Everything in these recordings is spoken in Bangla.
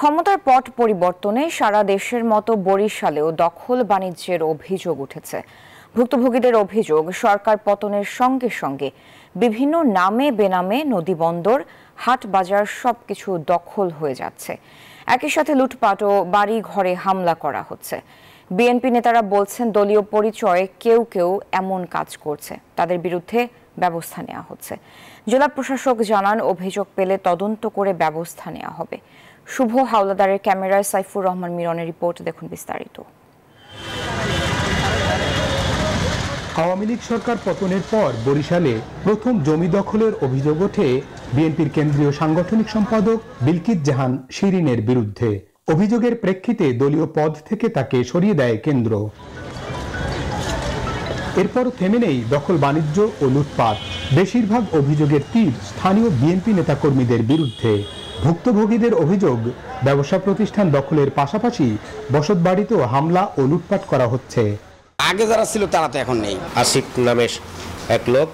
ক্ষমতার পট পরিবর্তনে সারা দেশের মতো বরিশালেও দখল বাণিজ্যের অভিযোগ উঠেছে ভুক্তভোগীদের অভিযোগ সরকার পতনের সঙ্গে সঙ্গে বিভিন্ন নামে বেনামে নদী বন্দর হাট বাজার সবকিছু দখল হয়ে যাচ্ছে একই সাথে লুটপাট ও বাড়ি ঘরে হামলা করা হচ্ছে বিএনপি নেতারা বলছেন দলীয় পরিচয়ে কেউ কেউ এমন কাজ করছে তাদের বিরুদ্ধে ব্যবস্থা নেওয়া হচ্ছে জেলা প্রশাসক জানান অভিযোগ পেলে তদন্ত করে ব্যবস্থা নেওয়া হবে শুভ হাওলাদারের ক্যামেরায় সাইফুর রহমান মিরনের রিপোর্ট দেখুন বিস্তারিত আওয়ামী লীগ সরকার পতনের পর বরিশালে প্রথম জমি দখলের অভিযোগ ওঠে বিএনপির কেন্দ্রীয় সাংগঠনিক সম্পাদক বিলকিত জাহান শিরিনের বিরুদ্ধে অভিযোগের প্রেক্ষিতে দলীয় পদ থেকে তাকে সরিয়ে দেয় কেন্দ্র এরপর থেমে নেই দখল বাণিজ্য ও লুটপাট বেশিরভাগ অভিযোগের তীর স্থানীয় বিএনপি নেতাকর্মীদের বিরুদ্ধে ভুক্তভোগীদের অভিযোগ ব্যবসা প্রতিষ্ঠান দখলের পাশাপাশি বসতবাড়িতেও হামলা ও লুটপাট করা হচ্ছে আগে যারা ছিল তারা তো এখন নেই আসিফ নামে এক লোক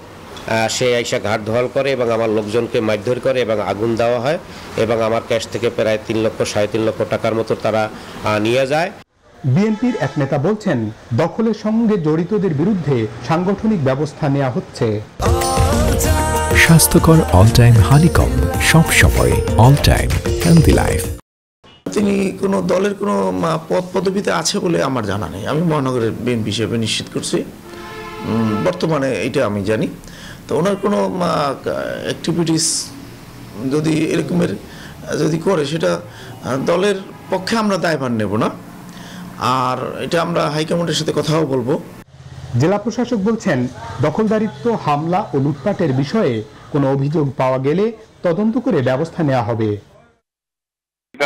সে আইসা ঘাট ধোয়াল করে এবং আমার লোকজনকে মারধর করে এবং আগুন দেওয়া হয় এবং আমার ক্যাশ থেকে প্রায় তিন লক্ষ সাড়ে তিন লক্ষ টাকার মতো তারা নিয়ে যায় বিএনপির এক নেতা বলছেন দখলের সঙ্গে জড়িতদের বিরুদ্ধে সাংগঠনিক ব্যবস্থা নেওয়া হচ্ছে স্বাস্থ্যকর অল টাইম হানিকম সব সময় অল টাইম হেলদি লাইফ তিনি কোনো দলের কোনো পদ পদবিতে আছে বলে আমার জানা নেই আমি মহানগরের বিএনপি হিসেবে নিশ্চিত করছি বর্তমানে এটা আমি জানি তো ওনার কোনো অ্যাক্টিভিটিস যদি এরকমের যদি করে সেটা দলের পক্ষে আমরা দায়ভার নেব না আর এটা আমরা হাইকমান্ডের সাথে কথাও বলবো জেলা প্রশাসক বলছেন দখলদারিত্ব হামলা ও লুটপাটের বিষয়ে কোনো অভিযোগ পাওয়া গেলে তদন্ত করে ব্যবস্থা নেওয়া হবে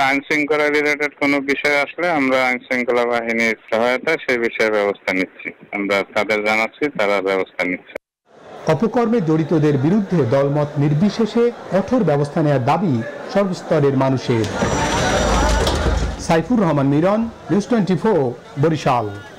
আইন শৃঙ্খলা রিলেটেড কোনো বিষয় আসলে আমরা আইন শৃঙ্খলা বাহিনীর সহায়তা সেই বিষয়ে ব্যবস্থা নিচ্ছি আমরা তাদের জানাচ্ছি তারা ব্যবস্থা নিচ্ছে অপকর্মে জড়িতদের বিরুদ্ধে দলমত নির্বিশেষে কঠোর ব্যবস্থা নেওয়ার দাবি সর্বস্তরের মানুষের সাইফুর রহমান মিরন নিউজ টোয়েন্টি বরিশাল